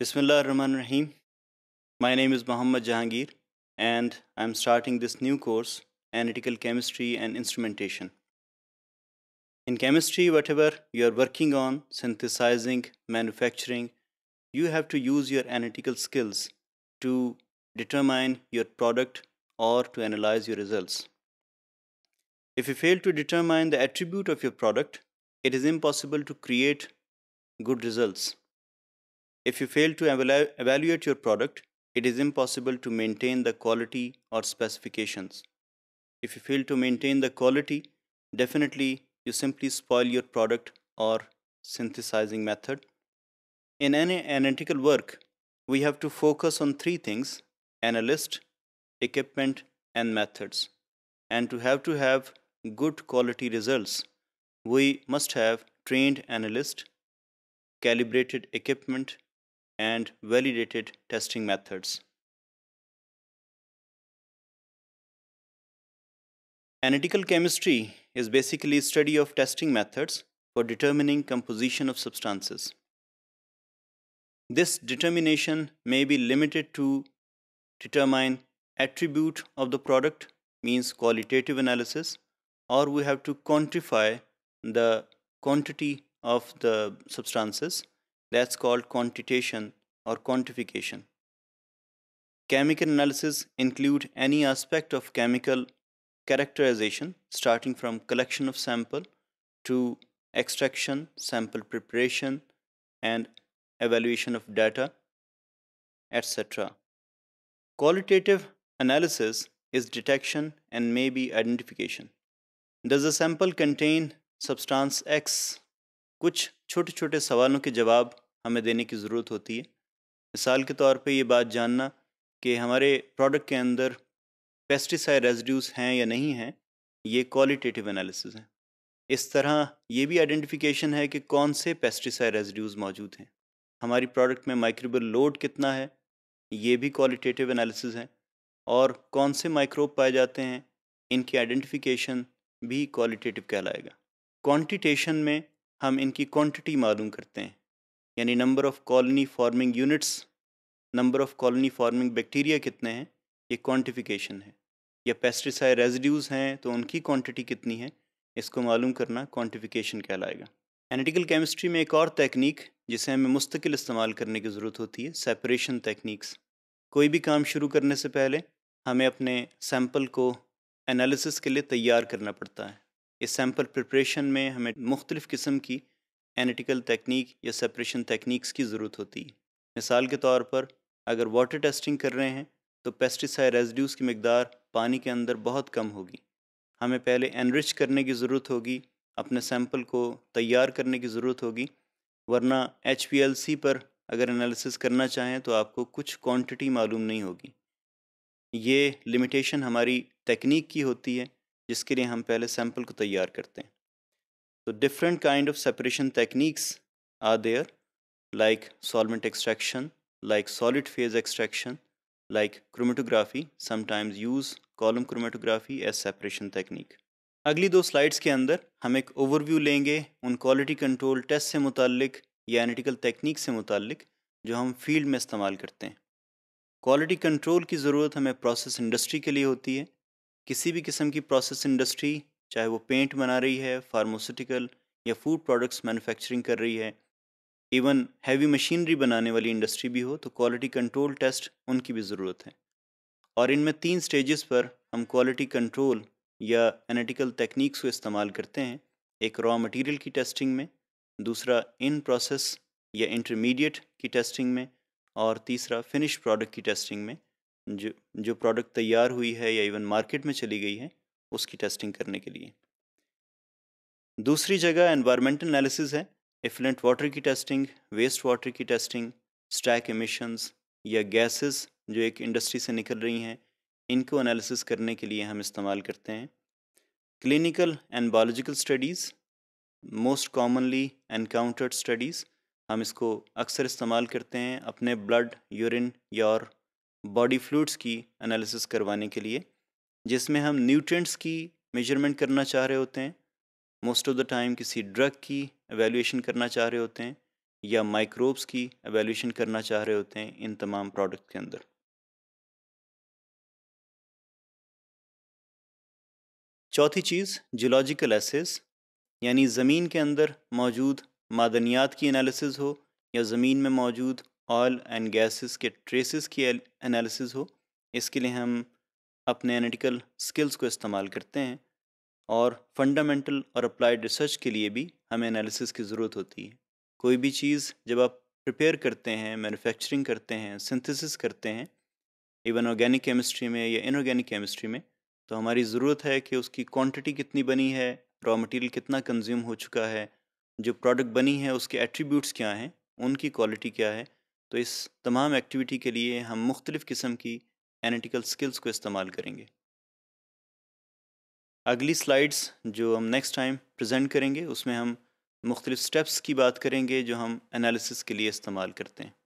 Bismillah rahim My name is Muhammad Jahangir and I'm starting this new course, Analytical Chemistry and Instrumentation. In chemistry, whatever you are working on, synthesizing, manufacturing, you have to use your analytical skills to determine your product or to analyze your results. If you fail to determine the attribute of your product, it is impossible to create good results if you fail to evalu evaluate your product, it is impossible to maintain the quality or specifications. If you fail to maintain the quality, definitely you simply spoil your product or synthesizing method. In any analytical work, we have to focus on three things analyst, equipment, and methods. And to have to have good quality results, we must have trained analyst, calibrated equipment, and validated testing methods. Analytical chemistry is basically study of testing methods for determining composition of substances. This determination may be limited to determine attribute of the product means qualitative analysis or we have to quantify the quantity of the substances that's called quantitation or quantification. Chemical analysis include any aspect of chemical characterization starting from collection of sample to extraction, sample preparation and evaluation of data, etc. Qualitative analysis is detection and may be identification. Does the sample contain substance X? कुछ छोटे छोटे सवालों के जवाब हमें देने की ज़रूरत होती है मिसाल के तौर पे ये बात जानना कि हमारे प्रोडक्ट के अंदर पेस्टिसाइड रेजिड्यूस हैं या नहीं हैं ये क्वालिटेटिव एनालिसिस है इस तरह ये भी आइडेंटिफिकेशन है कि कौन से पेस्टिसाइड रेजिड्यूज़ मौजूद हैं हमारी प्रोडक्ट में माइक्रोबल लोड कितना है ये भी क्वालिटेटिव एनालिसिस है और कौन से माइक्रोब पाए जाते हैं इनकी आइडेंटिफिकेशन भी क्वालिटेटिव कहलाएगा क्वांटिटेशन में हम इनकी क्वांटिटी मालूम करते हैं यानी number of colony forming units number of colony forming bacteria कितने हैं ये क्वांटिफिकेशन है या पेस्टिसाइड रेजिड्यूज़ हैं तो उनकी क्वांटिटी कितनी है इसको मालूम करना क्वांटिफिकेशन कहलाएगा एनालिटिकल केमिस्ट्री में एक और तकनीक जिसे हमें मुस्तकिल इस्तेमाल करने की ज़रूरत होती है सेपरेशन टेक्निक्स कोई भी काम शुरू करने से पहले हमें अपने सैम्पल को एनालिसिस के लिए तैयार करना पड़ता है इस सैम्पल प्रिपरेशन में हमें मुख्तलिफ़ किस्म की एनिटिकल तकनीक या सेपरेशन तकनीक्स की ज़रूरत होती है मिसाल के तौर पर अगर वाटर टेस्टिंग कर रहे हैं तो पेस्टिसाइड रेजिड्यूज़ की मकदार पानी के अंदर बहुत कम होगी हमें पहले एनरिच करने की ज़रूरत होगी अपने सैंपल को तैयार करने की ज़रूरत होगी वरना एच पर अगर एनालिसिस करना चाहें तो आपको कुछ क्वांटिटी मालूम नहीं होगी ये लिमिटेशन हमारी तकनीक की होती है जिसके लिए हम पहले सैंपल को तैयार करते हैं So different kind of separation techniques are there like solvent extraction, like solid phase extraction, like chromatography, sometimes use column chromatography as separation technique. अगली दो स्लाइड्स के अंदर हम एक ओवरव्यू लेंगे उन क्वालिटी कंट्रोल टेस्ट से मुतलक या एनाटिकल तकनीक से मुतलक जो हम फील्ड में इस्तेमाल करते हैं क्वालिटी कंट्रोल की ज़रूरत हमें प्रोसेस इंडस्ट्री के लिए होती है किसी भी किस्म की प्रोसेस इंडस्ट्री चाहे वो पेंट बना रही है फार्मास्यूटिकल या फूड प्रोडक्ट्स मैन्युफैक्चरिंग कर रही है इवन हैवी मशीनरी बनाने वाली इंडस्ट्री भी हो तो क्वालिटी कंट्रोल टेस्ट उनकी भी ज़रूरत है और इनमें तीन स्टेजेस पर हम क्वालिटी कंट्रोल या एनाटिकल टेक्निक्स को इस्तेमाल करते हैं एक रॉ मटेरियल की टेस्टिंग में दूसरा इन प्रोसेस या इंटरमीडिएट की टेस्टिंग में और तीसरा फिनिश प्रोडक्ट की टेस्टिंग में जो जो प्रोडक्ट तैयार हुई है या इवन मार्केट में चली गई है उसकी टेस्टिंग करने के लिए दूसरी जगह एनवायरमेंटल एनालिसिस है इफ्लेंट वाटर की टेस्टिंग वेस्ट वाटर की टेस्टिंग स्टैक एमिशंस या गैसेस जो एक इंडस्ट्री से निकल रही हैं इनको एनालिसिस करने के लिए हम इस्तेमाल करते हैं clinical and biological studies most commonly encountered studies हम इसको अक्सर इस्तेमाल करते हैं अपने ब्लड यूरिन या और बॉडी फ्लूड्स की एनालिसिस करवाने के लिए जिसमें हम न्यूट्रिएंट्स की मेजरमेंट करना चाह रहे होते हैं मोस्ट ऑफ द टाइम किसी ड्रग की एवेल्यूशन करना चाह रहे होते हैं या माइक्रोब्स की एवेल्यूशन करना चाह रहे होते हैं इन तमाम प्रोडक्ट के अंदर चौथी चीज़ जियोलॉजिकल एसेस यानी ज़मीन के अंदर मौजूद मादनियात की एनालिसिस हो या ज़मीन में मौजूद ऑयल एंड गैसेस के ट्रेसेस की एनालिसिस हो इसके लिए हम अपने एनालिटिकल स्किल्स को इस्तेमाल करते हैं और फंडामेंटल और अप्लाइड रिसर्च के लिए भी हमें एनालिसिस की ज़रूरत होती है कोई भी चीज़ जब आप प्रिपेयर करते हैं मैन्युफैक्चरिंग करते हैं सिंथेसिस करते हैं इवन ऑर्गेनिक केमिस्ट्री में या इनऑर्गेनिक केमिस्ट्री में तो हमारी ज़रूरत है कि उसकी क्वांटिटी कितनी बनी है रॉ मटेरियल कितना कंज्यूम हो चुका है जो प्रोडक्ट बनी है उसके एट्रीब्यूट्स क्या हैं उनकी क्वालिटी क्या है तो इस तमाम एक्टिविटी के लिए हम मुख्तलिफ़ किस्म की एनाटिकल स्किल्स को इस्तेमाल करेंगे अगली स्लाइड्स जो हम नेक्स्ट टाइम प्रेजेंट करेंगे उसमें हम मुख्तलिफ स्टेप्स की बात करेंगे जो हम एनालिसिस के लिए इस्तेमाल करते हैं